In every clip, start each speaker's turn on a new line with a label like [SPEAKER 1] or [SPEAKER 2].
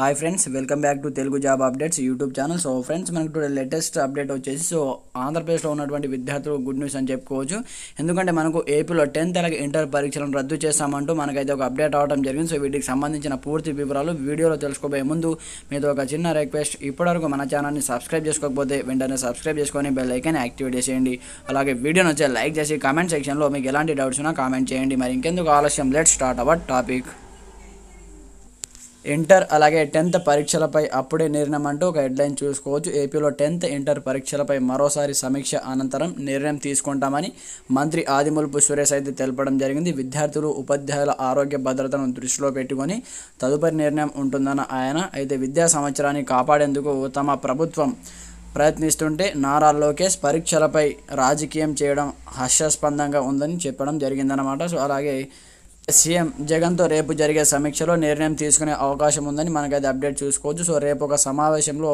[SPEAKER 1] hi friends welcome back to Telugu job updates YouTube channel so friends మనకు today latest update వచ్చేసి so ఆంధ్రప్రదేశ్లో ఉన్నటువంటి విద్యార్థులు గుడ్ న్యూస్ అని చెప్పుకోవచ్చు ఎందుకంటే మనకు ఏపీలో టెన్త్ అలాగే ఇంటర్ పరీక్షలను రద్దు చేస్తామంటూ మనకైతే ఒక అప్డేట్ అవడం జరిగింది సో వీటికి సంబంధించిన పూర్తి వివరాలు వీడియోలో తెలుసుకోబోయే ముందు మీతో ఒక చిన్న రిక్వెస్ట్ ఇప్పటివరకు మన ఛానల్ని సబ్స్క్రైబ్ చేసుకోకపోతే వెంటనే సబ్స్క్రైబ్ చేసుకొని బెల్ ఐకాన్ యాక్టివేట్ చేసేయండి అలాగే వీడియోని వచ్చే లైక్ చేసి కామెంట్ సెక్షన్లో మీకు ఎలాంటి డౌట్స్ ఉన్నా కామెంట్ చేయండి మరి ఇంకెందుకు ఆలస్యం let start our topic inter అలాగే టెన్త్ పరీక్షలపై అప్పుడే నిర్ణయం అంటూ ఒక హెడ్లైన్ చూసుకోవచ్చు ఏపీలో టెన్త్ ఇంటర్ పరీక్షలపై మరోసారి సమీక్ష అనంతరం నిర్ణయం తీసుకుంటామని మంత్రి ఆదిమూలపు సురేష్ అయితే తెలపడం జరిగింది విద్యార్థులు ఉపాధ్యాయుల ఆరోగ్య భద్రతను దృష్టిలో పెట్టుకొని తదుపరి నిర్ణయం ఉంటుందన్న ఆయన అయితే విద్యా సంవత్సరాన్ని కాపాడేందుకు తమ ప్రభుత్వం ప్రయత్నిస్తుంటే నారా లోకేష్ పరీక్షలపై రాజకీయం చేయడం హాస్యాస్పందంగా ఉందని చెప్పడం జరిగిందన్నమాట సో అలాగే సీఎం జగన్తో రేపు జరిగే సమీక్షలో నిర్ణయం తీసుకునే అవకాశం ఉందని మనకైతే అప్డేట్ చూసుకోవచ్చు సో రేపు ఒక సమావేశంలో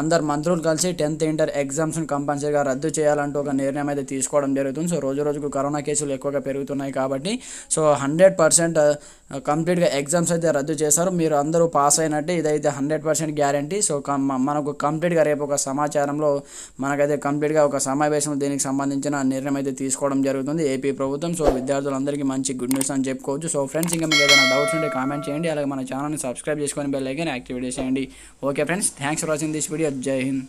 [SPEAKER 1] అందరు మంత్రులు కలిసి టెన్త్ ఇంటర్ ఎగ్జామ్స్ను కంపల్సరీగా రద్దు చేయాలంటూ ఒక నిర్ణయం అయితే తీసుకోవడం జరుగుతుంది సో రోజు రోజుకు కరోనా కేసులు ఎక్కువగా పెరుగుతున్నాయి కాబట్టి సో హండ్రెడ్ పర్సెంట్ కంప్లీట్గా ఎగ్జామ్స్ అయితే రద్దు చేశారు మీరు అందరూ పాస్ అయినట్టే ఇదైతే హండ్రెడ్ పర్సెంట్ గ్యారంటీ సో మనకు కంప్లీట్గా రేపు ఒక సమాచారంలో మనకైతే కంప్లీట్గా ఒక సమావేశం దీనికి సంబంధించిన నిర్ణయం అయితే తీసుకోవడం జరుగుతుంది ఏపీ ప్రభుత్వం సో విద్యార్థులందరికీ మంచి గుడ్ న్యూస్ అని చెప్పుకో చేసుకోవచ్చు సో ఫ్రెండ్స్ ఇంకా మీకు ఏదైనా డౌట్స్ ఉంటే కామెంట్ చేయండి అలాగే మన ఛానల్ని సబ్స్క్రైబ్ చేసుకొని బెల్ ఐకన్ యాక్టివేట్ చేయండి okay friends thanks for watching this video Jai Hind